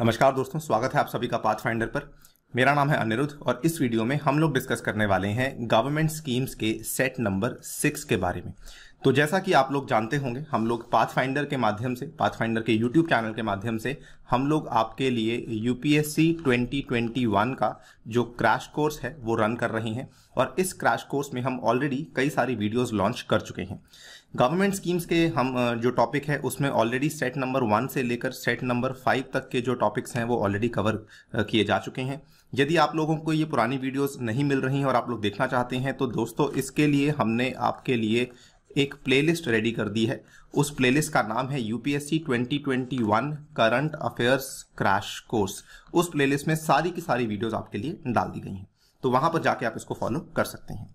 नमस्कार दोस्तों स्वागत है आप सभी का पाथ फाइंडर पर मेरा नाम है अनिरुद्ध और इस वीडियो में हम लोग डिस्कस करने वाले हैं गवर्नमेंट स्कीम्स के सेट नंबर सिक्स के बारे में तो जैसा कि आप लोग जानते होंगे हम लोग पाथ फाइंडर के माध्यम से पाथ फाइंडर के यूट्यूब चैनल के माध्यम से हम लोग आपके लिए यूपीएससी 2021 का जो क्रैश कोर्स है वो रन कर रहे हैं और इस क्रैश कोर्स में हम ऑलरेडी कई सारी वीडियोज़ लॉन्च कर चुके हैं गवर्नमेंट स्कीम्स के हम जो टॉपिक है उसमें ऑलरेडी सेट नंबर वन से लेकर सेट नंबर फाइव तक के जो टॉपिक्स हैं वो ऑलरेडी कवर किए जा चुके हैं यदि आप लोगों को ये पुरानी वीडियोस नहीं मिल रही हैं और आप लोग देखना चाहते हैं तो दोस्तों इसके लिए हमने आपके लिए एक प्लेलिस्ट रेडी कर दी है उस प्लेलिस्ट का नाम है UPSC 2021 current affairs crash course उस प्लेलिस्ट में सारी की सारी वीडियोस आपके लिए डाल दी गई हैं तो वहां पर जाके आप इसको फॉलो कर सकते हैं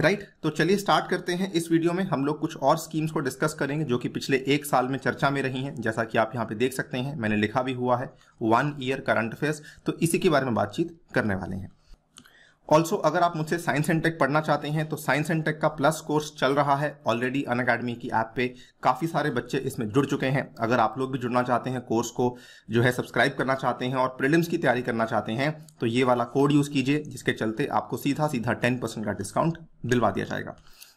राइट right? तो चलिए स्टार्ट करते हैं इस वीडियो में हम लोग कुछ और स्कीम्स को डिस्कस करेंगे जो कि पिछले एक साल में चर्चा में रही हैं जैसा कि आप यहाँ पे देख सकते हैं मैंने लिखा भी हुआ है वन ईयर करंट अफेयर्स तो इसी के बारे में बातचीत करने वाले हैं ऑल्सो अगर आप मुझसे साइंस एंड टेक पढ़ना चाहते हैं तो साइंस एंड टेक का प्लस कोर्स चल रहा है ऑलरेडी अन अकेडमी की ऐप पे काफ़ी सारे बच्चे इसमें जुड़ चुके हैं अगर आप लोग भी जुड़ना चाहते हैं कोर्स को जो है सब्सक्राइब करना चाहते हैं और प्रिलिम्स की तैयारी करना चाहते हैं तो ये वाला कोड यूज़ कीजिए जिसके चलते आपको सीधा सीधा टेन का डिस्काउंट दिलवा दिया जाएगा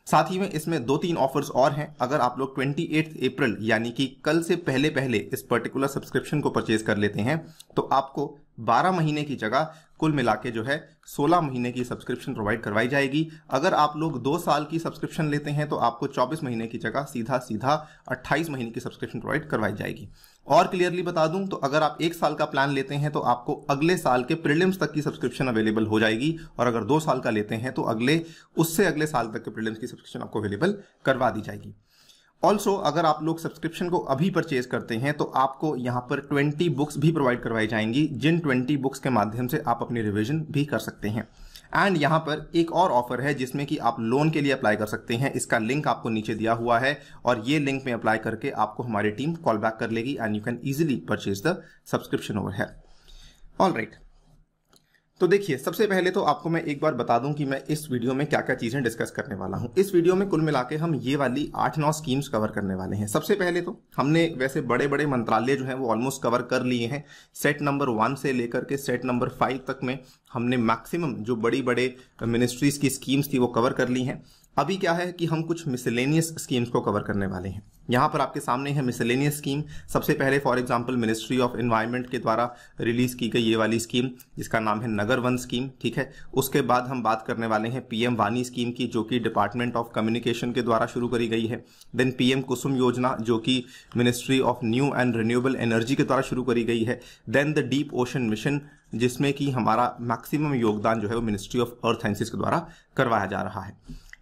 साथ ही में इसमें दो तीन ऑफर्स और हैं अगर आप लोग ट्वेंटी अप्रैल यानी कि कल से पहले पहले इस पर्टिकुलर सब्सक्रिप्शन को परचेज कर लेते हैं तो आपको 12 महीने की जगह कुल मिला के जो है 16 महीने की सब्सक्रिप्शन प्रोवाइड करवाई जाएगी अगर आप लोग दो साल की सब्सक्रिप्शन लेते हैं तो आपको 24 महीने की जगह सीधा सीधा 28 महीने की सब्सक्रिप्शन प्रोवाइड करवाई जाएगी और क्लियरली बता दूं तो अगर आप एक साल का प्लान लेते हैं तो आपको अगले साल के प्रीलिम्स तक की सब्सक्रिप्शन अवेलेबल हो जाएगी और अगर दो साल का लेते हैं तो अगले उससे अगले साल तक के प्रीलिम्स की सब्सक्रिप्शन आपको अवेलेबल करवा दी जाएगी ऑल्सो अगर आप लोग सब्सक्रिप्शन को अभी परचेज करते हैं तो आपको यहाँ पर 20 बुक्स भी प्रोवाइड करवाई जाएंगी जिन 20 बुक्स के माध्यम से आप अपनी रिविजन भी कर सकते हैं एंड यहां पर एक और ऑफर है जिसमें कि आप लोन के लिए अप्लाई कर सकते हैं इसका लिंक आपको नीचे दिया हुआ है और ये लिंक में अप्लाई करके आपको हमारी टीम कॉल बैक कर लेगी and you can easily purchase the subscription over है ऑल राइट तो देखिए सबसे पहले तो आपको मैं एक बार बता दूं कि मैं इस वीडियो में क्या क्या चीज़ें डिस्कस करने वाला हूं इस वीडियो में कुल मिला हम ये वाली आठ नौ स्कीम्स कवर करने वाले हैं सबसे पहले तो हमने वैसे बड़े बड़े मंत्रालय जो हैं वो ऑलमोस्ट कवर कर लिए हैं सेट नंबर वन से लेकर के सेट नंबर फाइव तक में हमने मैक्सिमम जो बड़ी बड़े मिनिस्ट्रीज की स्कीम्स थी वो कवर कर ली हैं अभी क्या है कि हम कुछ मिसलेनियस स्कीम्स को कवर करने वाले हैं यहाँ पर आपके सामने है मिसलेनियस स्कीम सबसे पहले for example ministry of environment के द्वारा रिलीज की गई ये वाली स्कीम जिसका नाम है नगर वन स्कीम ठीक है उसके बाद हम बात करने वाले हैं पीएम वानी स्कीम की जो कि डिपार्टमेंट ऑफ कम्युनिकेशन के द्वारा शुरू करी गई है देन पीएम कुसुम योजना जो कि ministry of new and renewable energy के द्वारा शुरू करी गई है then the deep ocean mission जिसमें कि हमारा मैक्सिमम योगदान जो है वो मिनिस्ट्री ऑफ अर्थ साइंसिस के द्वारा करवाया जा रहा है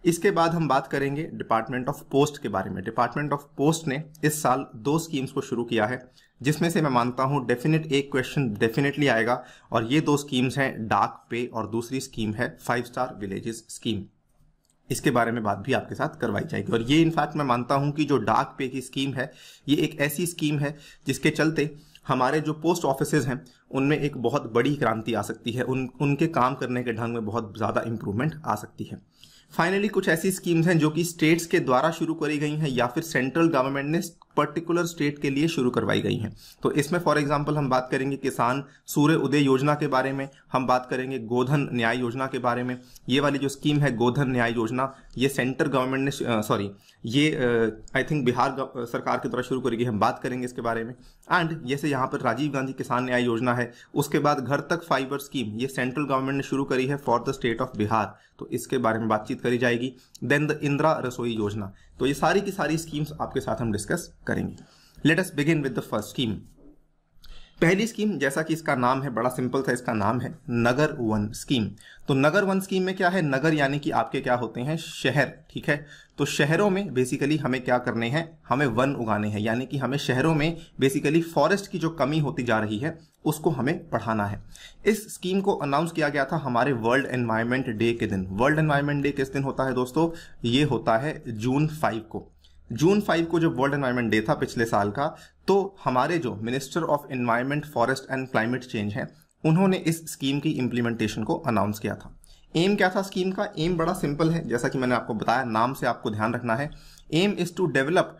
इसके बाद हम बात करेंगे डिपार्टमेंट ऑफ पोस्ट के बारे में डिपार्टमेंट ऑफ पोस्ट ने इस साल दो स्कीम्स को शुरू किया है जिसमें से मैं मानता हूँ डेफिनेट एक क्वेश्चन डेफिनेटली आएगा और ये दो स्कीम्स हैं डाक पे और दूसरी स्कीम है फाइव स्टार विलेजेस स्कीम इसके बारे में बात भी आपके साथ करवाई जाएगी और ये इनफैक्ट मैं मानता हूँ कि जो डाक पे की स्कीम है ये एक ऐसी स्कीम है जिसके चलते हमारे जो पोस्ट ऑफिसेज हैं उनमें एक बहुत बड़ी क्रांति आ सकती है उन उनके काम करने के ढंग में बहुत ज़्यादा इम्प्रूवमेंट आ सकती है फाइनली कुछ ऐसी स्कीम्स हैं जो कि स्टेट्स के द्वारा शुरू करी गई हैं या फिर सेंट्रल गवर्नमेंट ने पर्टिकुलर स्टेट के लिए शुरू करवाई गई हैं तो इसमें फॉर एग्जाम्पल हम बात करेंगे किसान सूर्य उदय योजना के बारे में हम बात करेंगे गोधन न्याय योजना के बारे में ये वाली जो स्कीम है गोधन न्याय योजना ये सेंटर गवर्नमेंट ने सॉरी ये आई थिंक बिहार सरकार के द्वारा शुरू करेगी हम बात करेंगे इसके बारे में एंड जैसे यहाँ पर राजीव गांधी किसान न्याय योजना है उसके बाद घर तक फाइबर स्कीम ये सेंट्रल गवर्नमेंट ने शुरू करी है for the state of Bihar तो इसके बारे में बातचीत करी जाएगी देन द इंदिरा रसोई योजना तो ये सारी की सारी स्कीम्स आपके साथ हम डिस्कस करेंगे let us begin with the first scheme पहली स्कीम जैसा कि इसका नाम है बड़ा सिंपल सा इसका नाम है नगर वन स्कीम तो नगर वन स्कीम में क्या है नगर यानी कि आपके क्या होते हैं शहर ठीक है तो शहरों में बेसिकली हमें क्या करने हैं हमें वन उगाने हैं यानी कि हमें शहरों में बेसिकली फॉरेस्ट की जो कमी होती जा रही है उसको हमें बढ़ाना है इस स्कीम को अनाउंस किया गया था हमारे वर्ल्ड एनवायरमेंट डे के दिन वर्ल्ड एनवायरमेंट डे किस दिन होता है दोस्तों ये होता है जून फाइव को जून फाइव को जब वर्ल्ड एनवायरनमेंट डे था पिछले साल का तो हमारे जो minister of environment forest and climate change हैं उन्होंने इस स्कीम की इम्प्लीमेंटेशन को अनाउंस किया था एम क्या था स्कीम का एम बड़ा सिंपल है जैसा कि मैंने आपको बताया नाम से आपको ध्यान रखना है aim is to develop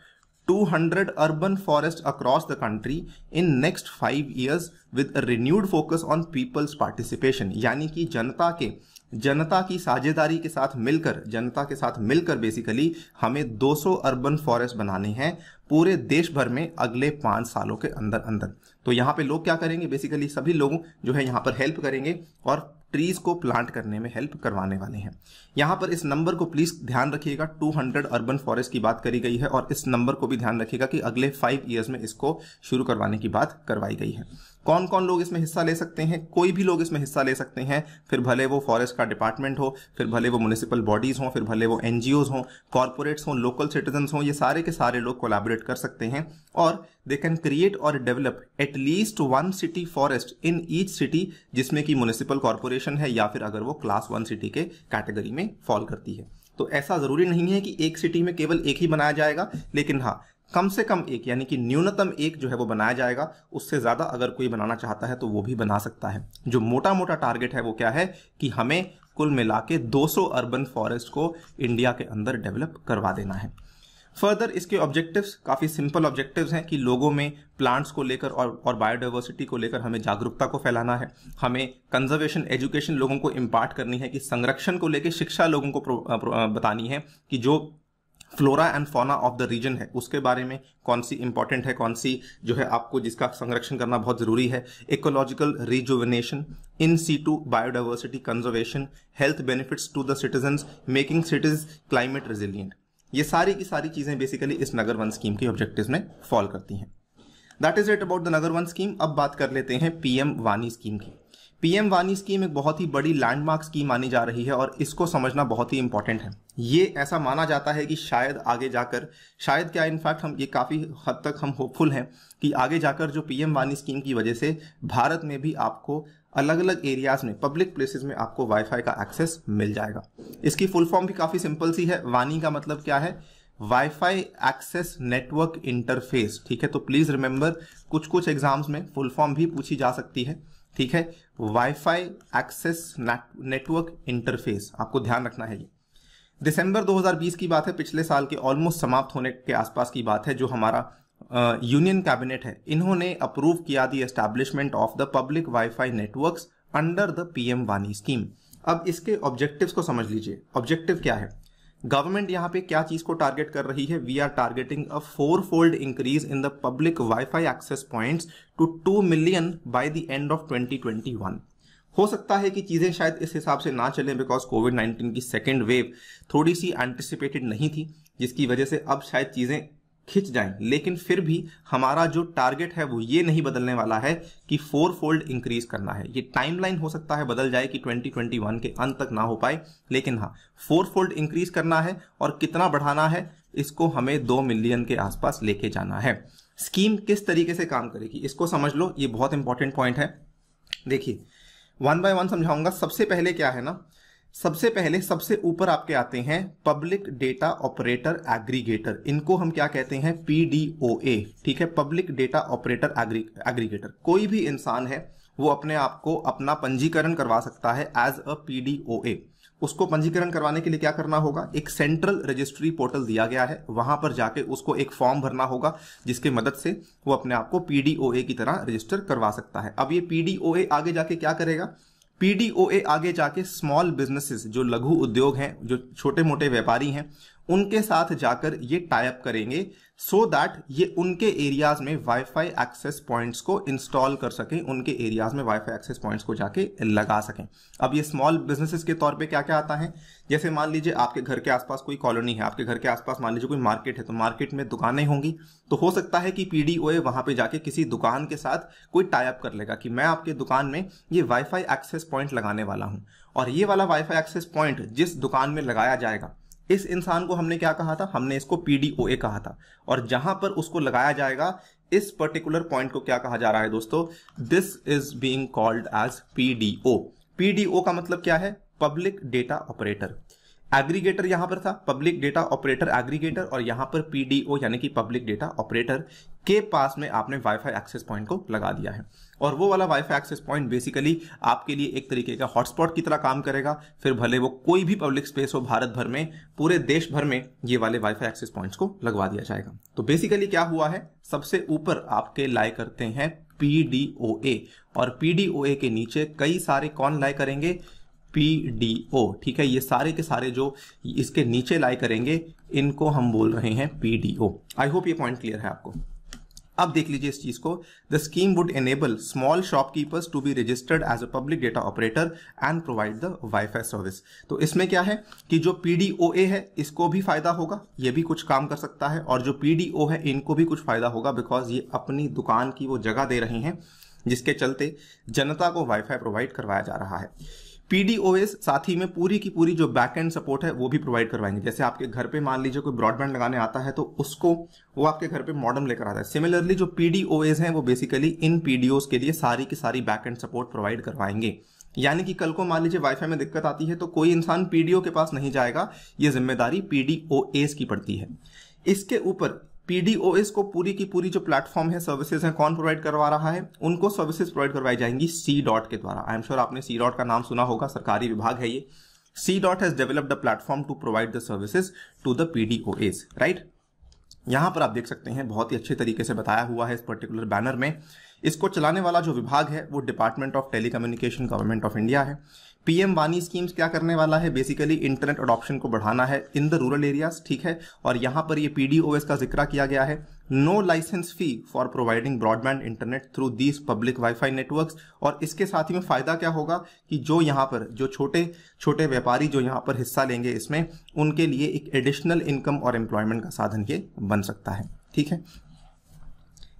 200 hundred urban forest across country in next five years with a renewed focus on people's यानी कि जनता के जनता की साझेदारी के साथ मिलकर जनता के साथ मिलकर बेसिकली हमें 200 अर्बन फॉरेस्ट बनाने हैं पूरे देश भर में अगले पांच सालों के अंदर अंदर तो यहाँ पे लोग क्या करेंगे बेसिकली सभी लोग जो है यहाँ पर हेल्प करेंगे और ट्रीज को प्लांट करने में हेल्प करवाने वाले हैं यहाँ पर इस नंबर को प्लीज ध्यान रखिएगा 200 अर्बन फॉरेस्ट की बात करी गई है और इस नंबर को भी ध्यान रखिएगा कि अगले फाइव ईयर्स में इसको शुरू करवाने की बात करवाई गई है कौन कौन लोग इसमें हिस्सा ले सकते हैं कोई भी लोग इसमें हिस्सा ले सकते हैं फिर भले वो फॉरेस्ट का डिपार्टमेंट हो फिर भले वो म्यूनिसिपल बॉडीज हों फिर भले वो एनजीओज हों कॉरपोरेट्स हों लोकल सिटीजन हों ये सारे के सारे लोग कोलाबरेट कर सकते हैं और दे कैन क्रिएट और develop at least one city forest in each city जिसमें कि म्यूनिसिपल कॉरपोरेशन है या फिर अगर वो क्लास वन सिटी के कैटेगरी में फॉल करती है तो ऐसा ज़रूरी नहीं है कि एक सिटी में केवल एक ही बनाया जाएगा लेकिन हाँ कम से कम एक यानी कि न्यूनतम एक जो है वो बनाया जाएगा उससे ज़्यादा अगर कोई बनाना चाहता है तो वो भी बना सकता है जो मोटा मोटा टारगेट है वो क्या है कि हमें कुल मिला के 200 अर्बन फॉरेस्ट को इंडिया के अंदर डेवलप करवा देना है फर्दर इसके ऑब्जेक्टिव्स काफ़ी सिंपल ऑब्जेक्टिव्स हैं कि लोगों में प्लांट्स को लेकर और और बायोडाइवर्सिटी को लेकर हमें जागरूकता को फैलाना है हमें कंजर्वेशन एजुकेशन लोगों को इम्पार्ट करनी है कि संरक्षण को लेकर शिक्षा लोगों को बतानी है कि जो flora and fauna of the region है उसके बारे में कौन सी इंपॉर्टेंट है कौन सी जो है आपको जिसका संरक्षण करना बहुत जरूरी है ecological rejuvenation in situ biodiversity conservation health benefits to the citizen making cities climate resilient ये सारी की सारी चीज़ें बेसिकली इस नगर वन स्कीम के ऑब्जेक्टिव में फॉल करती हैं that is it about the Nagar Van scheme अब बात कर लेते हैं पीएम वानी स्कीम की पीएम वानी स्कीम एक बहुत ही बड़ी लैंडमार्क स्कीम मानी जा रही है और इसको समझना बहुत ही इंपॉर्टेंट है ये ऐसा माना जाता है कि शायद आगे जाकर शायद क्या इनफैक्ट हम ये काफ़ी हद तक हम होपफुल हैं कि आगे जाकर जो पीएम वानी स्कीम की वजह से भारत में भी आपको अलग अलग एरियाज में पब्लिक प्लेसेस में आपको वाईफाई का एक्सेस मिल जाएगा इसकी फुल फॉर्म भी काफ़ी सिंपल सी है वानी का मतलब क्या है वाईफाई एक्सेस नेटवर्क इंटरफेस ठीक है तो प्लीज़ रिमेंबर कुछ कुछ एग्जाम्स में फुल फॉर्म भी पूछी जा सकती है ठीक है वाईफाई एक्सेस नेटवर्क इंटरफेस आपको ध्यान रखना है ये दिसंबर 2020 की बात है पिछले साल के ऑलमोस्ट समाप्त होने के आसपास की बात है जो हमारा यूनियन कैबिनेट है इन्होंने अप्रूव किया the establishment of the public wifi networks under the PM वानी स्कीम अब इसके ऑब्जेक्टिव्स को समझ लीजिए ऑब्जेक्टिव क्या है गवर्नमेंट यहाँ पे क्या चीज को टारगेट कर रही है we are targeting a four fold increase in the public wifi access points to two million by the end of 2021 हो सकता है कि चीजें शायद इस हिसाब से ना चलें बिकॉज कोविड 19 की सेकेंड वेव थोड़ी सी एंटिसिपेटेड नहीं थी जिसकी वजह से अब शायद चीजें खिंच जाएं लेकिन फिर भी हमारा जो टारगेट है वो ये नहीं बदलने वाला है कि फोर फोल्ड इंक्रीज करना है ये टाइमलाइन हो सकता है बदल जाए कि 2021 के अंत तक ना हो पाए लेकिन हाँ फोर फोल्ड इंक्रीज करना है और कितना बढ़ाना है इसको हमें दो मिलियन के आसपास लेके जाना है स्कीम किस तरीके से काम करेगी इसको समझ लो ये बहुत इंपॉर्टेंट पॉइंट है देखिए वन बाय वन समझाऊंगा सबसे पहले क्या है ना सबसे पहले सबसे ऊपर आपके आते हैं पब्लिक डेटा ऑपरेटर एग्रीगेटर इनको हम क्या कहते हैं पीडीओए ठीक है पब्लिक डेटा ऑपरेटर एग्रीगेटर कोई भी इंसान है वो अपने आप को अपना पंजीकरण करवा सकता है एज अ पीडीओए उसको पंजीकरण करवाने के लिए क्या करना होगा एक सेंट्रल रजिस्ट्री पोर्टल दिया गया है वहां पर जाके उसको एक फॉर्म भरना होगा जिसके मदद से वो अपने आप को पीडीओए की तरह रजिस्टर करवा सकता है अब ये पीडीओए आगे जाके क्या करेगा पीडीओए आगे जाके स्मॉल बिजनेसेस जो लघु उद्योग हैं जो छोटे मोटे व्यापारी हैं उनके साथ जाकर ये टाइप करेंगे सो so दैट ये उनके एरियाज में वाईफाई एक्सेस पॉइंट्स को इंस्टॉल कर सकें उनके एरियाज में वाईफाई एक्सेस पॉइंट्स को जाके लगा सकें अब ये स्मॉल बिजनेसेस के तौर पे क्या क्या आता है जैसे मान लीजिए आपके घर के आसपास कोई कॉलोनी है आपके घर के आसपास मान लीजिए कोई मार्केट है तो मार्केट में दुकानें होंगी तो हो सकता है कि पी डी ओ ए वहां पर जाके किसी दुकान के साथ कोई टाइप कर लेगा कि मैं आपके दुकान में ये वाईफाई एक्सेस पॉइंट लगाने वाला हूँ और ये वाला वाईफाई एक्सेस पॉइंट जिस दुकान में लगाया जाएगा इस इंसान को हमने क्या कहा था हमने इसको पीडीओए कहा था और जहां पर उसको लगाया जाएगा इस पर्टिकुलर पॉइंट को क्या कहा जा रहा है दोस्तों this is being called as PDO PDO का मतलब क्या है पब्लिक डेटा ऑपरेटर एग्रीगेटर यहां पर था पब्लिक डेटा ऑपरेटर एग्रीगेटर और यहां पर पीडीओ यानी कि पब्लिक डेटा ऑपरेटर के पास में आपने वाईफाई एक्सेस पॉइंट को लगा दिया है और वो वाला वाईफाई एक्सेस पॉइंट बेसिकली आपके लिए एक तरीके का हॉटस्पॉट की तरह काम करेगा फिर भले वो कोई भी पब्लिक स्पेस हो भारत भर में पूरे देश भर में ये वाले वाईफाई एक्सेस पॉइंट्स को लगवा दिया जाएगा तो बेसिकली क्या हुआ है सबसे ऊपर आपके लाए करते हैं पीडीओए और पीडीओए के नीचे कई सारे कौन लाए करेंगे पीडीओ ठीक है ये सारे के सारे जो इसके नीचे लाए करेंगे इनको हम बोल रहे हैं पीडीओ आई होप ये पॉइंट क्लियर है आपको अब देख लीजिए इस चीज को the scheme would enable small shopkeepers to be registered as a public data operator and provide the wifi service तो इसमें क्या है कि जो पीडीओए है इसको भी फायदा होगा ये भी कुछ काम कर सकता है और जो पीडीओ है इनको भी कुछ फायदा होगा बिकॉज ये अपनी दुकान की वो जगह दे रहे हैं जिसके चलते जनता को वाईफाई प्रोवाइड करवाया जा रहा है पीडीओएस साथ ही में पूरी की पूरी जो बैक एंड सपोर्ट है वो भी प्रोवाइड करवाएंगे जैसे आपके घर पे मान लीजिए कोई ब्रॉडबैंड लगाने आता है तो उसको वो आपके घर पे मॉडर्न लेकर आता है सिमिलरली जो पीडीओएस हैं वो बेसिकली इन पीडीओस के लिए सारी की सारी बैक एंड सपोर्ट प्रोवाइड करवाएंगे यानी कि कल को मान लीजिए वाईफाई में दिक्कत आती है तो कोई इंसान पीडीओ के पास नहीं जाएगा ये जिम्मेदारी पीडीओएस की पड़ती है इसके ऊपर पीडीओएस को पूरी की पूरी जो प्लेटफॉर्म है सर्विसेज है कौन प्रोवाइड करवा रहा है उनको सर्विसेज प्रोवाइड करवाई जाएंगी सी डॉट के द्वारा आई एम श्योर आपने सी डॉट का नाम सुना होगा सरकारी विभाग है ये C DOT has developed the platform to provide the services to the PDOs right यहां पर आप देख सकते हैं बहुत ही अच्छे तरीके से बताया हुआ है इस पर्टिकुलर बैनर में इसको चलाने वाला जो विभाग है वो department of telecommunication government of India है पीएम वानी स्कीम्स क्या करने वाला है बेसिकली इंटरनेट अडॉप्शन को बढ़ाना है इन द रूरल एरियाज ठीक है और यहां पर ये पीडीओएस का जिक्र किया गया है no licence fee for providing broadband internet through these public wifi networks और इसके साथ ही में फायदा क्या होगा कि जो यहाँ पर जो छोटे छोटे व्यापारी जो यहाँ पर हिस्सा लेंगे इसमें उनके लिए एक एडिशनल इनकम और एम्प्लॉयमेंट का साधन ये बन सकता है ठीक है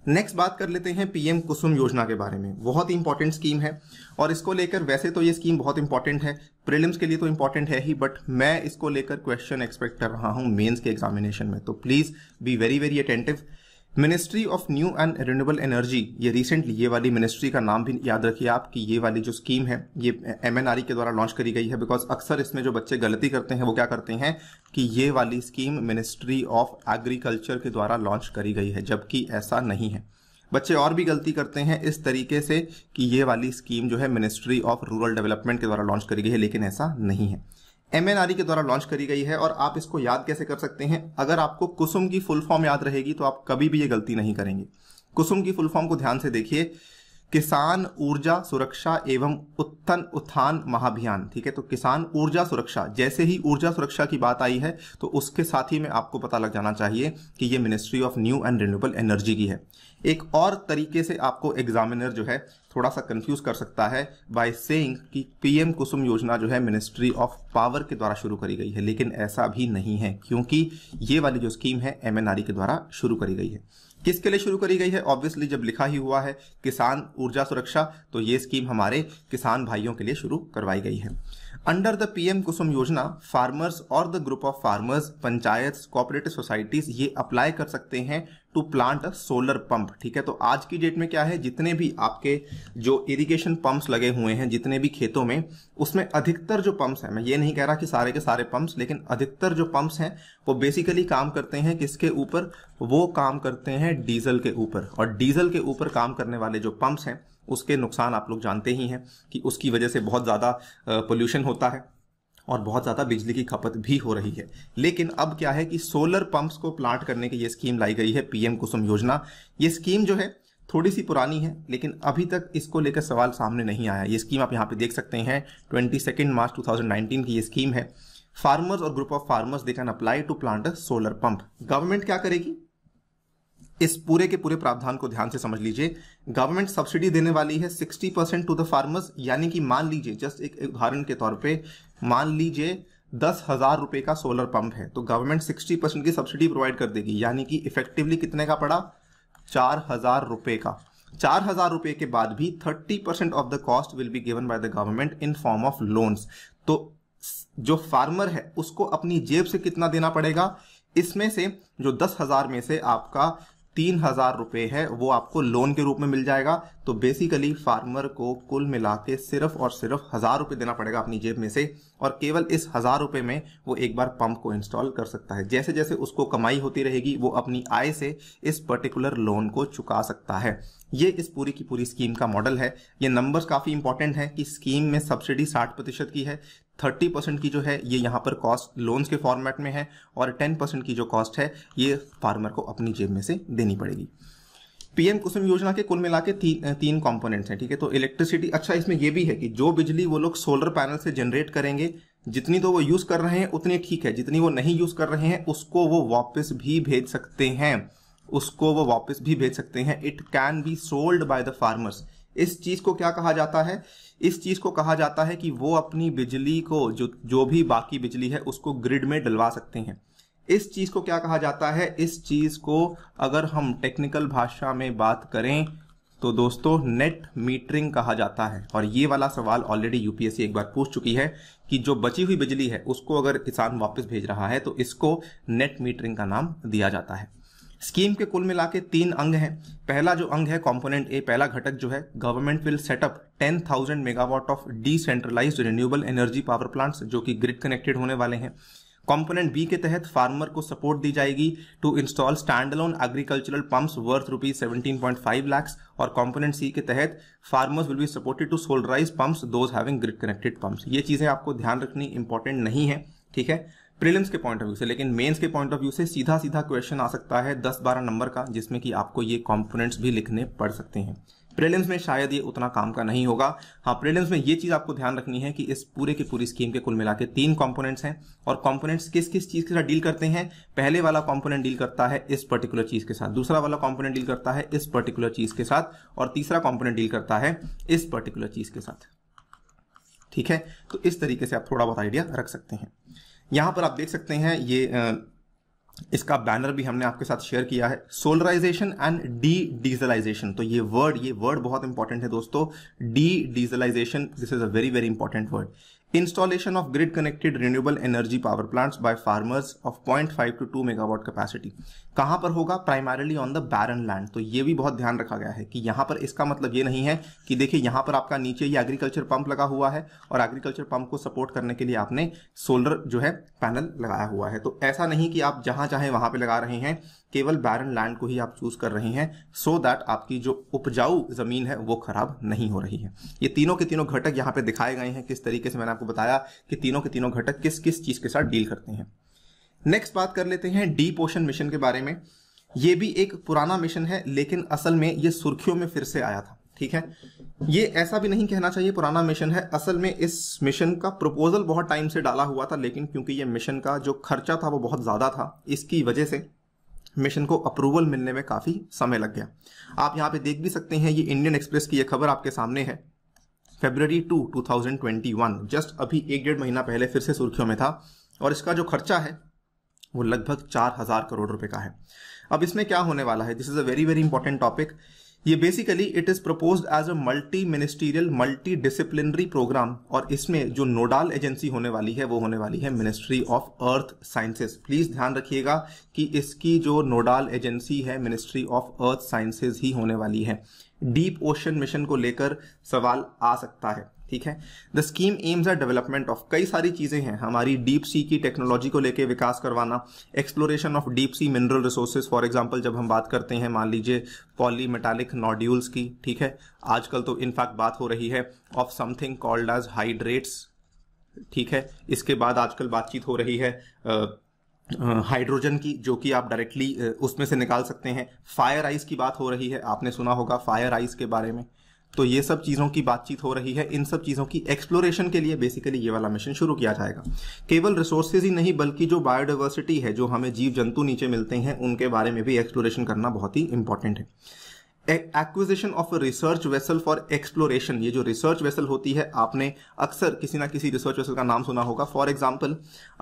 नेक्स्ट बात कर लेते हैं पीएम कुसुम योजना के बारे में बहुत ही इंपॉर्टेंट स्कीम है और इसको लेकर वैसे तो ये स्कीम बहुत इंपॉर्टेंट है प्रीलिम्स के लिए तो इंपॉर्टेंट है ही बट मैं इसको लेकर क्वेश्चन एक्सपेक्ट कर रहा हूँ मेंस के एग्जामिनेशन में तो please be very very attentive ministry of new and renewable energy ये रिसेंटली ये वाली मिनिस्ट्री का नाम भी याद रखिए आप कि ये वाली जो स्कीम है ये एम e के द्वारा लॉन्च करी गई है बिकॉज अक्सर इसमें जो बच्चे गलती करते हैं वो क्या करते हैं कि ये वाली स्कीम मिनिस्ट्री ऑफ एग्रीकल्चर के द्वारा लॉन्च करी गई है जबकि ऐसा नहीं है बच्चे और भी गलती करते हैं इस तरीके से कि ये वाली स्कीम जो है मिनिस्ट्री ऑफ रूरल डेवलपमेंट के द्वारा लॉन्च करी गई है लेकिन ऐसा नहीं है एम के द्वारा लॉन्च करी गई है और आप इसको याद कैसे कर सकते हैं अगर आपको कुसुम की फुल फॉर्म याद रहेगी तो आप कभी भी ये गलती नहीं करेंगे कुसुम की फुल फॉर्म को ध्यान से देखिए किसान ऊर्जा सुरक्षा एवं उत्थन उत्थान महाभियान ठीक है तो किसान ऊर्जा सुरक्षा जैसे ही ऊर्जा सुरक्षा की बात आई है तो उसके साथ ही में आपको पता लग जाना चाहिए कि ये ministry of new and renewable energy की है एक और तरीके से आपको एग्जामिनर जो है थोड़ा सा कंफ्यूज कर सकता है बाय सेइंग कि पीएम कुसुम योजना जो है मिनिस्ट्री ऑफ पावर के द्वारा शुरू करी गई है लेकिन ऐसा भी नहीं है क्योंकि ये वाली जो स्कीम है एमएनआरई के द्वारा शुरू करी गई है किसके लिए शुरू करी गई है ऑब्वियसली जब लिखा ही हुआ है किसान ऊर्जा सुरक्षा तो ये स्कीम हमारे किसान भाइयों के लिए शुरू करवाई गई है अंडर द पीएम कुसुम योजना फार्मर्स और the group of farmers panchayat cooperative societies ये अप्लाई कर सकते हैं टू प्लांट सोलर पंप ठीक है तो आज की डेट में क्या है जितने भी आपके जो इरिगेशन पंप्स लगे हुए हैं जितने भी खेतों में उसमें अधिकतर जो पंप्स हैं मैं ये नहीं कह रहा कि सारे के सारे पंप्स लेकिन अधिकतर जो पंप्स हैं वो बेसिकली काम करते हैं किसके ऊपर वो काम करते हैं डीजल के ऊपर और डीजल के ऊपर काम करने वाले जो पंप्स हैं उसके नुकसान आप लोग जानते ही हैं कि उसकी वजह से बहुत ज़्यादा पोल्यूशन होता है और बहुत ज़्यादा बिजली की खपत भी हो रही है लेकिन अब क्या है कि सोलर पंप्स को प्लांट करने की ये स्कीम लाई गई है पीएम कुसुम योजना ये स्कीम जो है थोड़ी सी पुरानी है लेकिन अभी तक इसको लेकर सवाल सामने नहीं आया ये स्कीम आप यहाँ पे देख सकते हैं ट्वेंटी सेकेंड मार्च नाइनटीन की ये स्कीम है फार्मर्स और group of farmers they can apply to plant a solar pump government क्या करेगी इस पूरे के पूरे प्रावधान को ध्यान से समझ लीजिए गवर्नमेंट सब्सिडी देने वाली है 60 परसेंट टू द फार्मर्स यानी कि मान लीजिए जस्ट एक उदाहरण के तौर पे मान लीजिए दस हजार रुपए का सोलर पंप है तो गवर्नमेंट 60 परसेंट की सब्सिडी प्रोवाइड कर देगी यानी कि इफेक्टिवली कितने का पड़ा चार हजार रुपए का चार हजार रुपए के बाद भी thirty percent of the cost will be given by the government in form of loans तो जो फार्मर है उसको अपनी जेब से कितना देना पड़ेगा इसमें से जो दस हजार में से आपका तीन हजार रुपये है वो आपको लोन के रूप में मिल जाएगा तो बेसिकली फार्मर को कुल मिला के सिर्फ और सिर्फ हजार रुपये देना पड़ेगा अपनी जेब में से और केवल इस हजार रुपये में वो एक बार पंप को इंस्टॉल कर सकता है जैसे जैसे उसको कमाई होती रहेगी वो अपनी आय से इस पर्टिकुलर लोन को चुका सकता है ये इस पूरी की पूरी स्कीम का मॉडल है ये नंबर्स काफ़ी इंपॉर्टेंट है कि स्कीम में सब्सिडी साठ प्रतिशत की है थर्टी परसेंट की जो है ये यहाँ पर कॉस्ट लोन्स के फॉर्मेट में है और टेन परसेंट की जो कॉस्ट है ये फार्मर को अपनी जेब में से देनी पड़ेगी पीएम कुसुम योजना के कुल मिला के ती, तीन कंपोनेंट्स हैं ठीक है तो इलेक्ट्रिसिटी अच्छा इसमें यह भी है कि जो बिजली वो लोग सोलर पैनल से जनरेट करेंगे जितनी तो वो यूज कर रहे हैं उतनी ठीक है जितनी वो नहीं यूज कर रहे हैं उसको वो वापस भी भेज सकते हैं उसको वो वापस भी भेज सकते हैं it can be sold by the farmers इस चीज को क्या कहा जाता है इस चीज को कहा जाता है कि वो अपनी बिजली को जो जो भी बाकी बिजली है उसको ग्रिड में डलवा सकते हैं इस चीज को क्या कहा जाता है इस चीज को अगर हम टेक्निकल भाषा में बात करें तो दोस्तों नेट मीटरिंग कहा जाता है और ये वाला सवाल ऑलरेडी यूपीएससी एक बार पूछ चुकी है कि जो बची हुई बिजली है उसको अगर किसान वापस भेज रहा है तो इसको नेट मीटरिंग का नाम दिया जाता है स्कीम के कुल मिला के तीन अंग हैं पहला जो अंग है कंपोनेंट ए पहला घटक जो है government will set up 10,000 megawatt of decentralize renewable energy power plants जो कि ग्रिड कनेक्टेड होने वाले हैं कंपोनेंट बी के तहत फार्मर को सपोर्ट दी जाएगी to install stand alone agricultural pumps worth rupees seventeen point five lakhs और कंपोनेंट सी के तहत farmers will be supported to solarise pumps those having grid connected pumps ये चीजें आपको ध्यान रखनी इंपॉर्टेंट नहीं है ठीक है प्रीलिम्स के पॉइंट ऑफ व्यू से लेकिन मेंस के पॉइंट ऑफ व्यू से सीधा सीधा क्वेश्चन आ सकता है 10-12 नंबर का जिसमें कि आपको ये कंपोनेंट्स भी लिखने पड़ सकते हैं प्रीलिम्स में शायद ये उतना काम का नहीं होगा हाँ प्रीलिम्स में ये चीज़ आपको ध्यान रखनी है कि इस पूरे की पूरी स्कीम के कुल मिला के तीन कॉम्पोनेंट्स हैं और कॉम्पोनेंट्स किस किस चीज़ के साथ डील करते हैं पहले वाला कॉम्पोनेंट डील करता है इस पर्टिकुलर चीज़ के साथ दूसरा वाला कॉम्पोनेंट डील करता है इस पर्टिकुलर चीज़ के साथ और तीसरा कॉम्पोनेंट डील करता है इस पर्टिकुलर चीज़ के साथ ठीक है तो इस तरीके से आप थोड़ा बहुत आइडिया रख सकते हैं यहां पर आप देख सकते हैं ये इसका बैनर भी हमने आपके साथ शेयर किया है सोलराइजेशन एंड डी डीजलाइजेशन तो ये वर्ड ये वर्ड बहुत इंपॉर्टेंट है दोस्तों de dieselisation this is a very very important word Installation of grid connected renewable energy power plants by farmers of 0.5 to 2 megawatt capacity कहां पर होगा primarily on the barren land तो ये भी बहुत ध्यान रखा गया है कि यहां पर इसका मतलब ये नहीं है कि देखिए यहां पर आपका नीचे ये एग्रीकल्चर पंप लगा हुआ है और एग्रीकल्चर पंप को सपोर्ट करने के लिए आपने सोलर जो है पैनल लगाया हुआ है तो ऐसा नहीं कि आप जहां चाहे वहां पर लगा रहे हैं केवल बैरन लैंड को ही आप चूज कर रहे हैं सो so दैट आपकी जो उपजाऊ जमीन है वो खराब नहीं हो रही है ये तीनों के तीनों घटक यहाँ पे दिखाए गए हैं किस तरीके से मैंने आपको बताया कि तीनों के तीनों घटक किस किस चीज के साथ डील करते हैं नेक्स्ट बात कर लेते हैं डी पोशन मिशन के बारे में ये भी एक पुराना मिशन है लेकिन असल में ये सुर्खियों में फिर से आया था ठीक है ये ऐसा भी नहीं कहना चाहिए पुराना मिशन है असल में इस मिशन का प्रपोजल बहुत टाइम से डाला हुआ था लेकिन क्योंकि ये मिशन का जो खर्चा था वो बहुत ज़्यादा था इसकी वजह से मिशन को अप्रूवल मिलने में काफ़ी समय लग गया आप यहाँ पे देख भी सकते हैं ये इंडियन एक्सप्रेस की यह खबर आपके सामने है February two two thousand twenty one just अभी एक डेढ़ महीना पहले फिर से सुर्खियों में था और इसका जो खर्चा है वो लगभग चार हजार करोड़ रुपए का है अब इसमें क्या होने वाला है this is a very very important topic ये basically it is propose as a multi ministerial multi disciplinary programme और इसमें जो नोडाल एजेंसी होने वाली है वो होने वाली है ministry of earth sciences please ध्यान रखिएगा कि इसकी जो नोडाल एजेंसी है मिनिस्ट्री ऑफ अर्थ साइंसेज ही होने वाली है डीप ओशन मिशन को लेकर सवाल आ सकता है ठीक है the scheme aims are development of कई सारी चीज़ें हैं हमारी डीप सी की टेक्नोलॉजी को लेके विकास करवाना exploration of deep sea mineral resources for example जब हम बात करते हैं मान लीजिए पॉली मेटालिक नॉड्यूल्स की ठीक है आजकल तो इनफैक्ट बात हो रही है of something called as hydrates ठीक है इसके बाद आजकल बातचीत हो रही है आ, हाइड्रोजन की जो कि आप डायरेक्टली उसमें से निकाल सकते हैं फायर आइस की बात हो रही है आपने सुना होगा फायर आइस के बारे में तो ये सब चीज़ों की बातचीत हो रही है इन सब चीज़ों की एक्सप्लोरेशन के लिए बेसिकली ये वाला मिशन शुरू किया जाएगा केवल रिसोर्सेज ही नहीं बल्कि जो बायोडाइवर्सिटी है जो हमें जीव जंतु नीचे मिलते हैं उनके बारे में भी एक्सप्लोरेशन करना बहुत ही इंपॉर्टेंट है acquisition of research vessel for exploration ये जो रिसर्च वेसल होती है आपने अक्सर किसी ना किसी रिसर्च वेसल का नाम सुना होगा फॉर एग्जाम्पल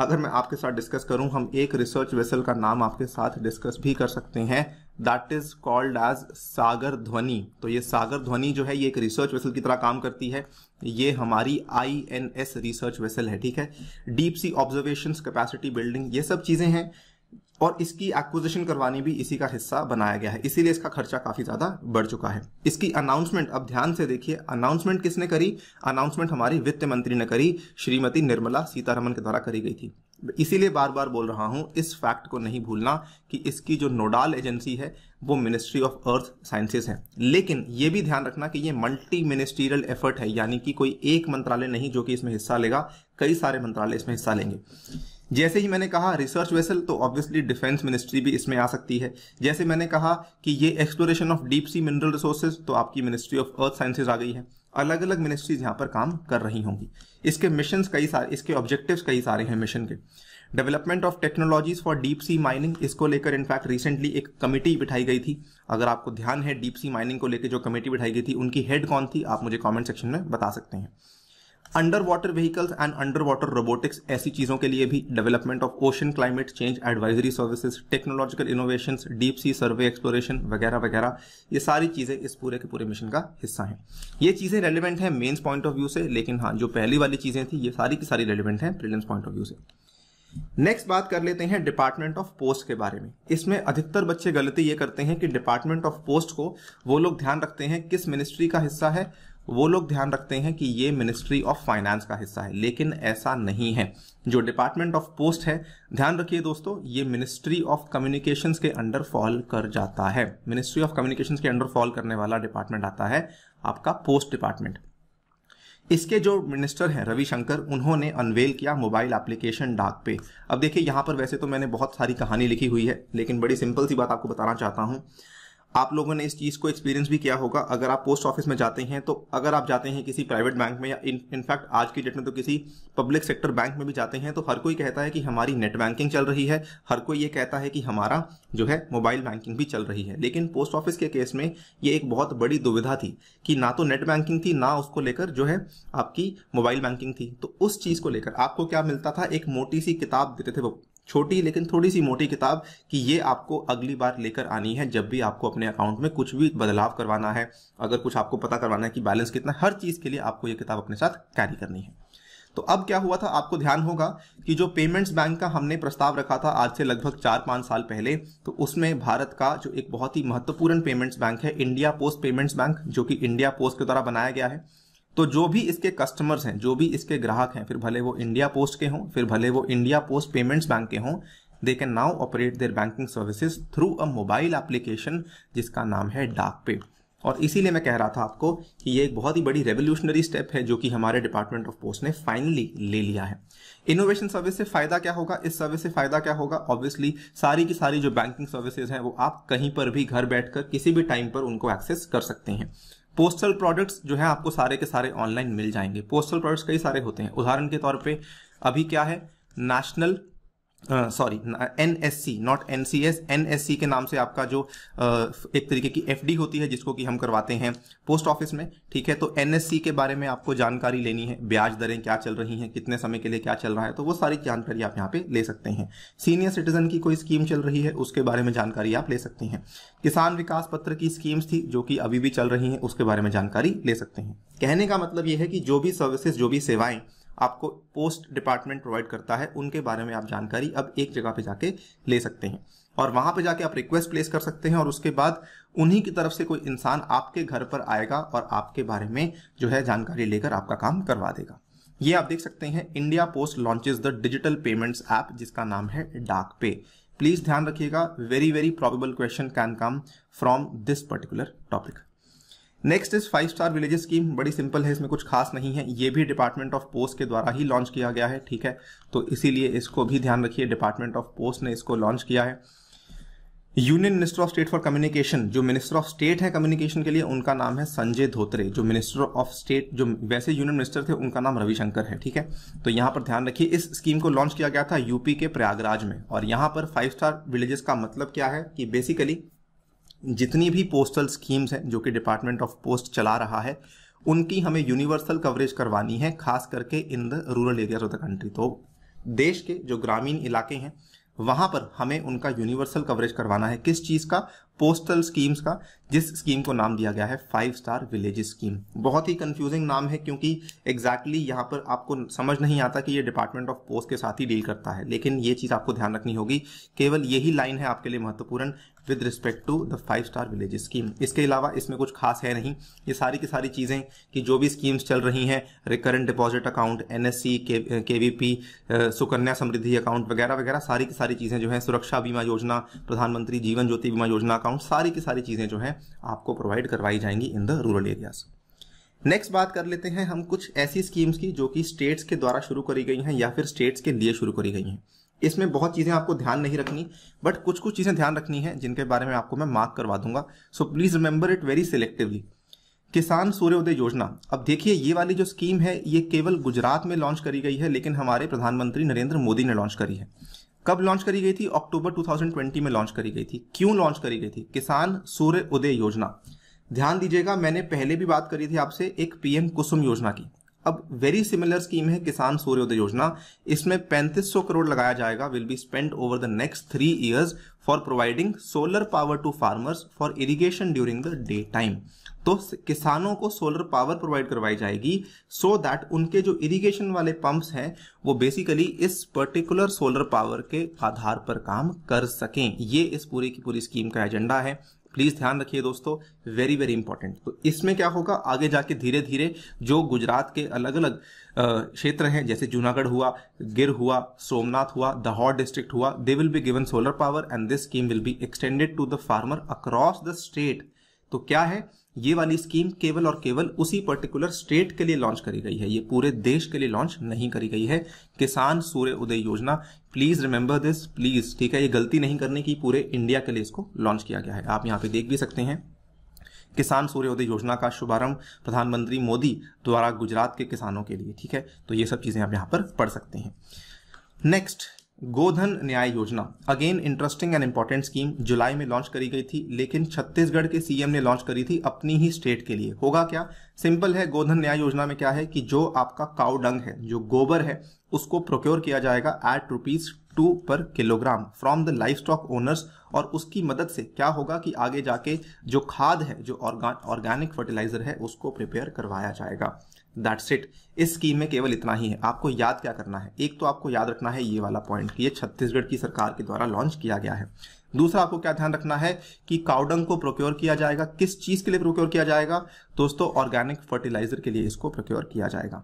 अगर मैं आपके साथ डिस्कस करूं हम एक रिसर्च वेसल का नाम आपके साथ डिस्कस भी कर सकते हैं that is called as Sagar Dhwani तो ये सागर ध्वनि जो है ये एक रिसर्च वेसल की तरह काम करती है ये हमारी I N S research vessel है ठीक है deep sea observation capacity building ये सब चीज़ें हैं और इसकी एक्विजिशन करवानी भी इसी का हिस्सा बनाया गया है इसीलिए इसका खर्चा काफी ज्यादा बढ़ चुका है इसकी अनाउंसमेंट अब ध्यान से देखिए अनाउंसमेंट किसने करी अनाउंसमेंट हमारी वित्त मंत्री ने करी श्रीमती निर्मला सीतारमन के द्वारा करी गई थी इसीलिए बार बार बोल रहा हूं इस फैक्ट को नहीं भूलना कि इसकी जो नोडाल एजेंसी है वो मिनिस्ट्री ऑफ अर्थ साइंसेज है लेकिन ये भी ध्यान रखना कि ये मल्टी मिनिस्ट्रियल एफर्ट है यानी कि कोई एक मंत्रालय नहीं जो कि इसमें हिस्सा लेगा कई सारे मंत्रालय इसमें हिस्सा लेंगे जैसे ही मैंने कहा रिसर्च वेसल तो ऑब्वियसली डिफेंस मिनिस्ट्री भी इसमें आ सकती है जैसे मैंने कहा कि ये exploration of deep sea mineral resources तो आपकी मिनिस्ट्री ऑफ अर्थ साइंसेज आ गई है अलग अलग मिनिस्ट्रीज यहाँ पर काम कर रही होंगी इसके मिशन कई सारे इसके ऑब्जेक्टिव कई सारे हैं मिशन के development of technologies for deep sea mining इसको लेकर इनफैक्ट रिसेंटली एक कमेटी बिठाई गई थी अगर आपको ध्यान है डीप सी माइनिंग को लेकर जो कमेटी बिठाई गई थी उनकी हेड कौन थी आप मुझे कॉमेंट सेक्शन में बता सकते हैं underwater vehicles and underwater robotics ऐसी चीजों के लिए भी development of ocean climate change advisory services technological innovation deep sea survey exploration वगैरह वगैरह ये सारी चीजें इस पूरे के पूरे मिशन का हिस्सा हैं ये चीजें रेलिवेंट है मेन्स पॉइंट ऑफ व्यू से लेकिन हाँ जो पहली वाली चीजें थी ये सारी की सारी रेलिवेंट है प्रिलियंस पॉइंट ऑफ व्यू से नेक्स्ट बात कर लेते हैं डिपार्टमेंट ऑफ पोस्ट के बारे में इसमें अधिकतर बच्चे गलती ये करते हैं कि डिपार्टमेंट ऑफ पोस्ट को वो लोग ध्यान रखते हैं किस मिनिस्ट्री का हिस्सा है वो लोग ध्यान रखते हैं कि ये मिनिस्ट्री ऑफ फाइनेंस का हिस्सा है लेकिन ऐसा नहीं है जो डिपार्टमेंट ऑफ पोस्ट है ध्यान रखिए दोस्तों ये मिनिस्ट्री ऑफ कम्युनिकेशन के अंडर फॉल कर जाता है मिनिस्ट्री ऑफ कम्युनिकेशन के अंडर फॉल करने वाला डिपार्टमेंट आता है आपका पोस्ट डिपार्टमेंट इसके जो मिनिस्टर हैं रविशंकर उन्होंने अनवेल किया मोबाइल एप्लीकेशन डाक पे अब देखिए यहां पर वैसे तो मैंने बहुत सारी कहानी लिखी हुई है लेकिन बड़ी सिंपल सी बात आपको बताना चाहता हूं आप लोगों ने इस चीज़ को एक्सपीरियंस भी किया होगा अगर आप पोस्ट ऑफिस में जाते हैं तो अगर आप जाते हैं किसी प्राइवेट बैंक में या इनफैक्ट आज की डेट में तो किसी पब्लिक सेक्टर बैंक में भी जाते हैं तो हर कोई कहता है कि हमारी नेट बैंकिंग चल रही है हर कोई ये कहता है कि हमारा जो है मोबाइल बैंकिंग भी चल रही है लेकिन पोस्ट ऑफिस के केस में ये एक बहुत बड़ी दुविधा थी कि ना तो नेट बैंकिंग थी ना उसको लेकर जो है आपकी मोबाइल बैंकिंग थी तो उस चीज़ को लेकर आपको क्या मिलता था एक मोटी सी किताब देते थे छोटी लेकिन थोड़ी सी मोटी किताब कि ये आपको अगली बार लेकर आनी है जब भी आपको अपने अकाउंट में कुछ भी बदलाव करवाना है अगर कुछ आपको पता करवाना है कि बैलेंस कितना हर चीज़ के लिए आपको ये किताब अपने साथ कैरी करनी है तो अब क्या हुआ था आपको ध्यान होगा कि जो पेमेंट्स बैंक का हमने प्रस्ताव रखा था आज से लगभग चार पांच साल पहले तो उसमें भारत का जो एक बहुत ही महत्वपूर्ण पेमेंट्स बैंक है इंडिया पोस्ट पेमेंट्स बैंक जो कि इंडिया पोस्ट के द्वारा बनाया गया है तो जो भी इसके कस्टमर्स हैं जो भी इसके ग्राहक हैं फिर भले वो इंडिया पोस्ट के हों फिर भले वो इंडिया पोस्ट पेमेंट्स बैंक के हों they can now operate their banking services through a mobile application जिसका नाम है डाक पे और इसीलिए मैं कह रहा था आपको कि ये एक बहुत ही बड़ी रेवोल्यूशनरी स्टेप है जो कि हमारे डिपार्टमेंट ऑफ पोस्ट ने फाइनली ले लिया है इनोवेशन सर्विस से फायदा क्या होगा इस सर्विस से फायदा क्या होगा ऑब्वियसली सारी की सारी जो बैंकिंग सर्विसेज हैं वो आप कहीं पर भी घर बैठकर किसी भी टाइम पर उनको एक्सेस कर सकते हैं पोस्टल प्रोडक्ट्स जो है आपको सारे के सारे ऑनलाइन मिल जाएंगे पोस्टल प्रोडक्ट्स कई सारे होते हैं उदाहरण के तौर पे अभी क्या है national sorry N S C not N C S N S C के नाम से आपका जो uh, एक तरीके की एफ डी होती है जिसको कि हम करवाते हैं पोस्ट ऑफिस में ठीक है तो एन एस सी के बारे में आपको जानकारी लेनी है ब्याज दरें क्या चल रही हैं कितने समय के लिए क्या चल रहा है तो वो सारी जानकारी आप यहाँ पे ले सकते हैं सीनियर सिटीजन की कोई स्कीम चल रही है उसके बारे में जानकारी आप ले सकते हैं किसान विकास पत्र की स्कीम्स थी जो कि अभी भी चल रही हैं उसके बारे में जानकारी ले सकते हैं कहने का मतलब ये है कि जो भी सर्विसेज जो भी सेवाएं आपको पोस्ट डिपार्टमेंट प्रोवाइड करता है उनके बारे में आप जानकारी अब एक जगह पे जाके ले सकते हैं और वहां पे जाके आप रिक्वेस्ट प्लेस कर सकते हैं और उसके बाद उन्हीं की तरफ से कोई इंसान आपके घर पर आएगा और आपके बारे में जो है जानकारी लेकर आपका काम करवा देगा ये आप देख सकते हैं India post launches the digital payments app जिसका नाम है डाक पे प्लीज ध्यान रखिएगा very very probable question can come from this particular topic next is five star villages scheme बड़ी सिंपल है इसमें कुछ खास नहीं है ये भी डिपार्टमेंट ऑफ पोस्ट के द्वारा ही लॉन्च किया गया है ठीक है तो इसीलिए इसको भी ध्यान रखिए डिपार्टमेंट ऑफ पोस्ट ने इसको लॉन्च किया है union minister of state for communication जो मिनिस्टर ऑफ स्टेट है कम्युनिकेशन के लिए उनका नाम है संजय धोत्रे जो मिनिस्टर ऑफ स्टेट जो वैसे यूनियन मिनिस्टर थे उनका नाम रविशंकर है ठीक है तो यहाँ पर ध्यान रखिए इस स्कीम को लॉन्च किया गया था यूपी के प्रयागराज में और यहाँ पर फाइव स्टार विलेजेस का मतलब क्या है कि बेसिकली जितनी भी पोस्टल स्कीम्स हैं जो कि डिपार्टमेंट ऑफ पोस्ट चला रहा है उनकी हमें यूनिवर्सल कवरेज करवानी है खास करके in the rural areas of the country तो देश के जो ग्रामीण इलाके हैं वहां पर हमें उनका यूनिवर्सल कवरेज करवाना है किस चीज का पोस्टल स्कीम्स का जिस स्कीम को नाम दिया गया है फाइव स्टार विलेज स्कीम बहुत ही कंफ्यूजिंग नाम है क्योंकि एग्जैक्टली exactly यहां पर आपको समझ नहीं आता कि ये डिपार्टमेंट ऑफ पोस्ट के साथ ही डील करता है लेकिन ये चीज़ आपको ध्यान रखनी होगी केवल यही लाइन है आपके लिए महत्वपूर्ण with respect to the five star village scheme इसके अलावा इसमें कुछ खास है नहीं ये सारी की सारी चीज़ें कि जो भी स्कीम्स चल रही हैं recurrent deposit account N S C K V P Sukanya Samriddhi account वगैरह वगैरह सारी की सारी चीज़ें जो है सुरक्षा बीमा योजना प्रधानमंत्री जीवन ज्योति बीमा योजना अकाउंट सारी की सारी चीज़ें जो हैं आपको प्रोवाइड करवाई जाएंगी in the rural areas next बात कर लेते हैं हम कुछ ऐसी स्कीम्स की जो कि स्टेट्स के द्वारा शुरू करी गई हैं या फिर स्टेट्स के लिए शुरू करी गई हैं इसमें बहुत चीज़ें आपको ध्यान नहीं रखनी बट कुछ कुछ चीज़ें ध्यान रखनी है जिनके बारे में आपको मैं मार्क करवा दूंगा so please remember it very selectively Kisan Suryoday योजना अब देखिए ये वाली जो स्कीम है ये केवल गुजरात में लॉन्च करी गई है लेकिन हमारे प्रधानमंत्री नरेंद्र मोदी ने लॉन्च करी है कब लॉन्च करी गई थी अक्टूबर 2020 में लॉन्च करी गई थी क्यों लॉन्च करी गई थी किसान सूर्य उदय योजना ध्यान दीजिएगा मैंने पहले भी बात करी थी आपसे एक पीएम कुसुम योजना की अब वेरी सिमिलर स्कीम है किसान सूर्योदय योजना इसमें 3500 करोड़ लगाया जाएगा will be spend over the next three years for providing solar power to farmers for irrigation during the day time तो किसानों को सोलर पावर प्रोवाइड करवाई जाएगी सो so दैट उनके जो इरिगेशन वाले पंप्स हैं वो बेसिकली इस पर्टिकुलर सोलर पावर के आधार पर काम कर सकें ये इस पूरी की पूरी स्कीम का एजेंडा है प्लीज ध्यान रखिए दोस्तों वेरी वेरी इंपॉर्टेंट तो इसमें क्या होगा आगे जाके धीरे धीरे जो गुजरात के अलग अलग क्षेत्र हैं जैसे जूनागढ़ हुआ गिर हुआ सोमनाथ हुआ दहौर डिस्ट्रिक्ट हुआ they will be given solar power and this scheme will be extended to the farmer across the state तो क्या है ये वाली स्कीम केवल और केवल उसी पर्टिकुलर स्टेट के लिए लॉन्च करी गई है ये पूरे देश के लिए लॉन्च नहीं करी गई है किसान सूर्य उदय योजना प्लीज रिमेंबर दिस प्लीज ठीक है ये गलती नहीं करने की पूरे इंडिया के लिए इसको लॉन्च किया गया है आप यहाँ पे देख भी सकते हैं किसान सूर्योदय योजना का शुभारंभ प्रधानमंत्री मोदी द्वारा गुजरात के किसानों के लिए ठीक है तो ये सब चीजें आप यहाँ पर पढ़ सकते हैं नेक्स्ट गोधन न्याय योजना again interesting and important scheme जुलाई में लॉन्च करी गई थी लेकिन छत्तीसगढ़ के सीएम ने लॉन्च करी थी अपनी ही स्टेट के लिए होगा क्या सिंपल है गोधन न्याय योजना में क्या है कि जो आपका काउडंग है जो गोबर है उसको प्रोक्योर किया जाएगा at rupees two per kilogram from the livestock owners और उसकी मदद से क्या होगा कि आगे जाके जो खाद है जो ऑर्गेनिक फर्टिलाइजर है उसको प्रिपेयर करवाया जाएगा दैट्स इट इस स्कीम में केवल इतना ही है आपको याद क्या करना है एक तो आपको याद रखना है ये वाला पॉइंट कि ये छत्तीसगढ़ की सरकार के द्वारा लॉन्च किया गया है दूसरा आपको क्या ध्यान रखना है कि काउडंग को प्रोक्योर किया जाएगा किस चीज के लिए प्रोक्योर किया जाएगा दोस्तों ऑर्गेनिक फर्टिलाइजर के लिए इसको प्रोक्योर किया जाएगा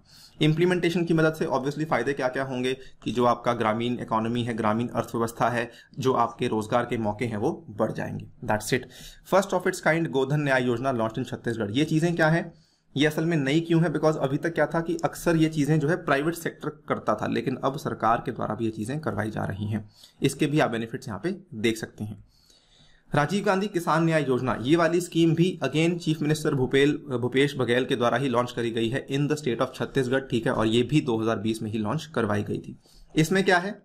इंप्लीमेंटेशन की मदद से ऑब्वियसली फायदे क्या क्या होंगे कि जो आपका ग्रामीण इकोनॉमी है ग्रामीण अर्थव्यवस्था है जो आपके रोजगार के मौके हैं वो बढ़ जाएंगे that's it first of its kind Godhan Nyay योजना लॉन्च इन छत्तीसगढ़ ये चीजें क्या है ये असल में नई क्यों है बिकॉज अभी तक क्या था कि अक्सर ये चीज़ें जो है प्राइवेट सेक्टर करता था लेकिन अब सरकार के द्वारा भी ये चीज़ें करवाई जा रही हैं इसके भी आप बेनिफिट्स यहाँ पे देख सकते हैं राजीव गांधी किसान न्याय योजना ये वाली स्कीम भी अगेन चीफ मिनिस्टर भूपेल भूपेश बघेल के द्वारा ही लॉन्च करी गई है in the state of Chhattisgarh ठीक है और ये भी 2020 में ही लॉन्च करवाई गई थी इसमें क्या है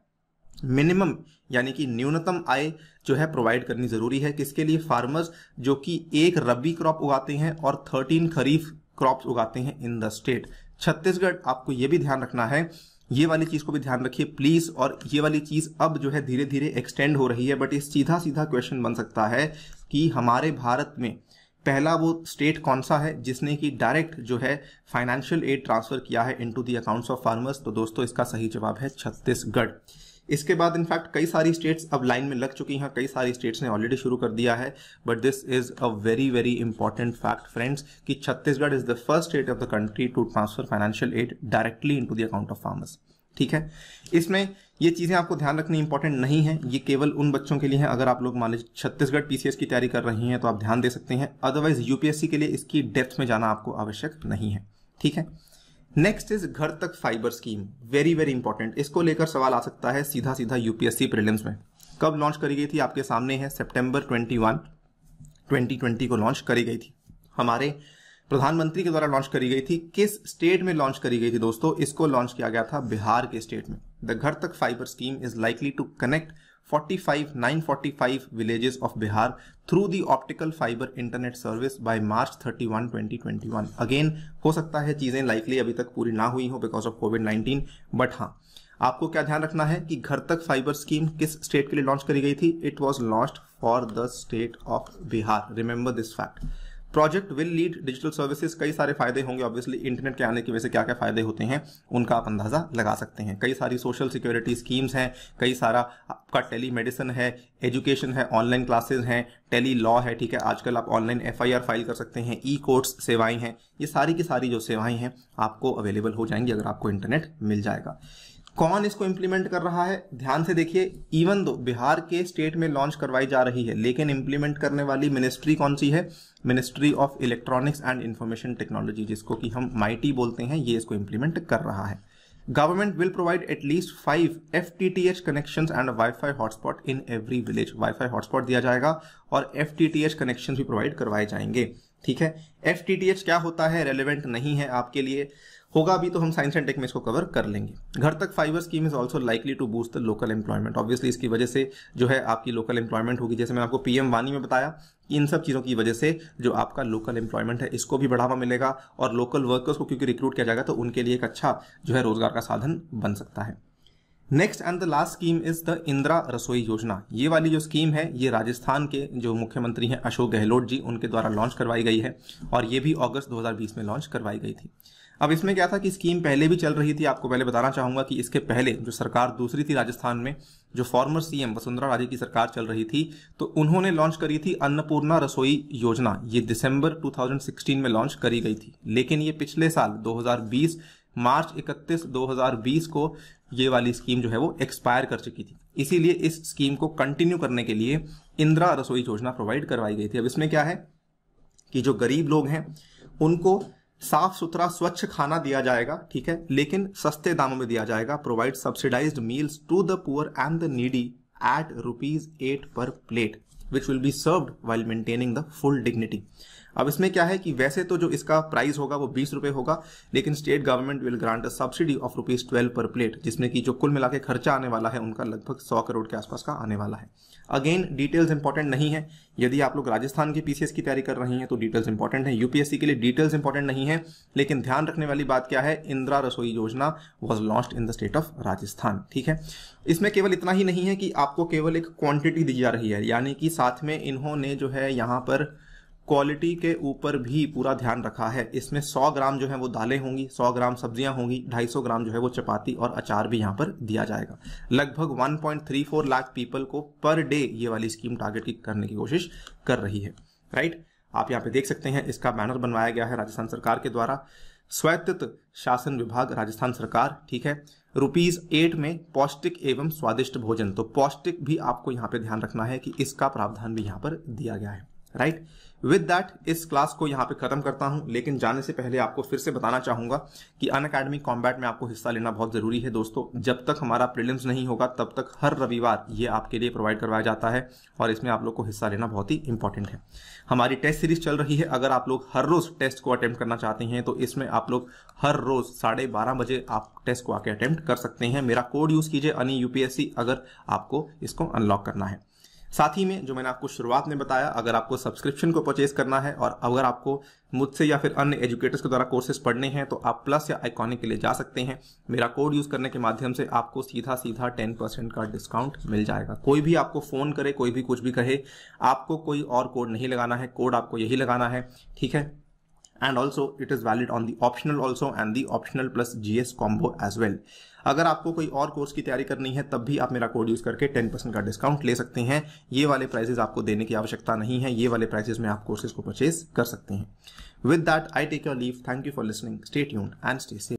मिनिमम यानी कि न्यूनतम आय जो है प्रोवाइड करनी जरूरी है किसके लिए फार्मर्स जो कि एक रबी क्रॉप उगाते हैं और थर्टीन खरीफ क्रॉप्स उगाते हैं इन द स्टेट छत्तीसगढ़ आपको ये भी ध्यान रखना है ये वाली चीज को भी ध्यान रखिए प्लीज और ये वाली चीज अब जो है धीरे धीरे एक्सटेंड हो रही है बट ये सीधा सीधा क्वेश्चन बन सकता है कि हमारे भारत में पहला वो स्टेट कौन सा है जिसने कि डायरेक्ट जो है फाइनेंशियल एड ट्रांसफर किया है into the accounts of farmers तो दोस्तों इसका सही जवाब है छत्तीसगढ़ इसके बाद इनफैक्ट कई सारी स्टेट्स अब लाइन में लग चुकी हैं कई सारी स्टेट्स ने ऑलरेडी शुरू कर दिया है but this is a very very important fact friends कि Chhattisgarh is the first state of the country to transfer financial aid directly in the account of farmers ठीक है इसमें ये चीज़ें आपको ध्यान रखनी इंपॉर्टेंट नहीं है ये केवल उन बच्चों के लिए है अगर आप लोग मान लीजिए छत्तीसगढ़ पीसीएस की तैयारी कर रही हैं तो आप ध्यान दे सकते हैं अदरवाइज यूपीएससी के लिए इसकी डेप्थ में जाना आपको आवश्यक नहीं है ठीक है नेक्स्ट इज घर तक fibre scheme very very important इसको लेकर सवाल आ सकता है सीधा सीधा यूपीएससी प्रीलिम्स में कब लॉन्च करी गई थी आपके सामने है सितंबर 21 2020 को लॉन्च करी गई थी हमारे प्रधानमंत्री के द्वारा लॉन्च करी गई थी किस स्टेट में लॉन्च करी गई थी दोस्तों इसको लॉन्च किया गया था बिहार के स्टेट में द घर तक fibre scheme is likely to connect 45 villages of Bihar through the optical fiber internet service by March 31 2021 again हो सकता है चीजें लाइकली अभी तक पूरी ना हुई हो बिकॉज ऑफ कोविड 19 बट हाँ आपको क्या ध्यान रखना है कि घर तक फाइबर स्कीम किस स्टेट के लिए लॉन्च करी गई थी it was launch for the state of Bihar remember this fact project will lead digital services कई सारे फायदे होंगे ऑब्वियसली इंटरनेट के आने की वजह से क्या क्या फायदे होते हैं उनका आप अंदाजा लगा सकते हैं कई सारी सोशल सिक्योरिटी स्कीम्स हैं कई सारा आपका टेली मेडिसिन है एजुकेशन है ऑनलाइन क्लासेज हैं टेली लॉ है ठीक है आजकल आप ऑनलाइन एफ फाइल कर सकते हैं ई कोर्ट्स सेवाएं हैं ये सारी की सारी जो सेवाएं हैं आपको अवेलेबल हो जाएंगी अगर आपको इंटरनेट मिल जाएगा कौन इसको इम्प्लीमेंट कर रहा है ध्यान से देखिए इवन दो बिहार के स्टेट में लॉन्च करवाई जा रही है लेकिन इम्प्लीमेंट करने वाली मिनिस्ट्री कौन सी है ministry of electronics and information technology जिसको कि हम माइटी बोलते हैं ये इसको इम्प्लीमेंट कर रहा है will provide at least five F T T H connection and wifi hotspot in every village wifi hotspot दिया जाएगा और F T T H connection भी प्रोवाइड करवाए जाएंगे ठीक है एफ टी टी एच क्या होता है रेलिवेंट नहीं है आपके लिए होगा अभी तो हम साइंस एंड टेक में इसको कवर कर लेंगे घर तक fibre scheme is also likely to boost the local employment obviously इसकी वजह से जो है आपकी लोकल एम्प्लॉयमेंट होगी जैसे मैं आपको पीएम वानी में बताया इन सब चीज़ों की वजह से जो आपका लोकल एम्प्लॉयमेंट है इसको भी बढ़ावा मिलेगा और लोकल वर्कर्स को क्योंकि रिक्रूट किया जाएगा तो उनके लिए एक अच्छा जो है रोजगार का साधन बन सकता है next and the last scheme is the Indira Rasoi Yojana ये वाली जो स्कीम है ये राजस्थान के जो मुख्यमंत्री हैं अशोक गहलोत जी उनके द्वारा लॉन्च करवाई गई है और ये भी अगस्त 2020 में लॉन्च करवाई गई थी अब इसमें क्या था कि स्कीम पहले भी चल रही थी आपको पहले बताना चाहूंगा कि इसके पहले जो सरकार दूसरी थी राजस्थान में जो फॉर्मर सीएम वसुंधरा राजे की सरकार चल रही थी तो उन्होंने लॉन्च करी थी अन्नपूर्णा रसोई योजना ये दिसंबर 2016 में लॉन्च करी गई थी लेकिन ये पिछले साल 2020 मार्च 31 2020 को ये वाली स्कीम जो है वो एक्सपायर कर चुकी थी इसीलिए इस स्कीम को कंटिन्यू करने के लिए इंदिरा रसोई योजना प्रोवाइड करवाई गई थी अब इसमें क्या है कि जो गरीब लोग हैं उनको साफ सुथरा स्वच्छ खाना दिया जाएगा ठीक है लेकिन सस्ते दामों में दिया जाएगा provide subsidised meals to the poor and the needy at rupees eight per plate which will be served while maintaining the full dignity अब इसमें क्या है कि वैसे तो जो इसका प्राइस होगा वो बीस रुपए होगा लेकिन state government will grant a subsidy of rupees twelve per plate जिसमें कि जो कुल मिला के खर्चा आने वाला है उनका लगभग सौ करोड़ के आसपास का आने वाला है अगेन डिटेल्स इंपॉर्टेंट नहीं है यदि आप लोग राजस्थान के पीसीएस की तैयारी कर रहे हैं तो डिटेल्स इंपॉर्टेंट है यूपीएससी के लिए डिटेल्स इंपॉर्टेंट नहीं है लेकिन ध्यान रखने वाली बात क्या है Indira Rasoi Yojana was launch in the state of Rajasthan ठीक है इसमें केवल इतना ही नहीं है कि आपको केवल एक क्वांटिटी दी जा रही है यानी कि साथ में इन्होंने जो है यहाँ पर क्वालिटी के ऊपर भी पूरा ध्यान रखा है इसमें 100 ग्राम जो है वो दालें होंगी 100 ग्राम सब्जियां होंगी 250 ग्राम जो है वो चपाती और अचार भी यहाँ पर दिया जाएगा लगभग 1.34 लाख पीपल को पर डे ये वाली स्कीम टारगेट की करने की कोशिश कर रही है राइट आप यहाँ पे देख सकते हैं इसका बैनर बनवाया गया है राजस्थान सरकार के द्वारा स्वायत्त शासन विभाग राजस्थान सरकार ठीक है रुपीज एट में पौष्टिक एवं स्वादिष्ट भोजन तो पौष्टिक भी आपको यहां पे ध्यान रखना है कि इसका प्रावधान भी यहां पर दिया गया है राइट विद दैट इस क्लास को यहाँ पे खत्म करता हूँ लेकिन जाने से पहले आपको फिर से बताना चाहूंगा कि अन अकेडमी कॉम्बैट में आपको हिस्सा लेना बहुत जरूरी है दोस्तों जब तक हमारा प्रिलिम्स नहीं होगा तब तक हर रविवार ये आपके लिए प्रोवाइड करवाया जाता है और इसमें आप लोग को हिस्सा लेना बहुत ही इंपॉर्टेंट है हमारी टेस्ट सीरीज चल रही है अगर आप लोग हर रोज टेस्ट को अटैम्प्ट करना चाहते हैं तो इसमें आप लोग हर रोज साढ़े बारह बजे आप टेस्ट को आके अटैम्प्ट कर सकते हैं मेरा कोड यूज कीजिए अनी यूपीएससी अगर आपको इसको अनलॉक करना है साथ ही में जो मैंने आपको शुरुआत में बताया अगर आपको सब्सक्रिप्शन को परचेज करना है और अगर आपको मुझसे या फिर अन्य एजुकेटर्स के द्वारा कोर्सेज पढ़ने हैं तो आप प्लस या आइकॉनिक के लिए जा सकते हैं मेरा कोड यूज करने के माध्यम से आपको सीधा सीधा टेन परसेंट का डिस्काउंट मिल जाएगा कोई भी आपको फोन करे कोई भी कुछ भी कहे आपको कोई और कोड नहीं लगाना है कोड आपको यही लगाना है ठीक है and also it is valid on the optional also and the plus plus combo as well well. अगर आपको कोई और कोर्स की तैयारी करनी है तब भी आप मेरा कोड यूज़ करके टेन परसेंट का डिस्काउंट ले सकते हैं ये वाले प्राइजेस आपको देने की आवश्यकता नहीं है ये वाले प्राइजेस में आप कोर्सेज को परचेज कर सकते हैं with that I take your leave thank you for listening stay यून एंड स्टे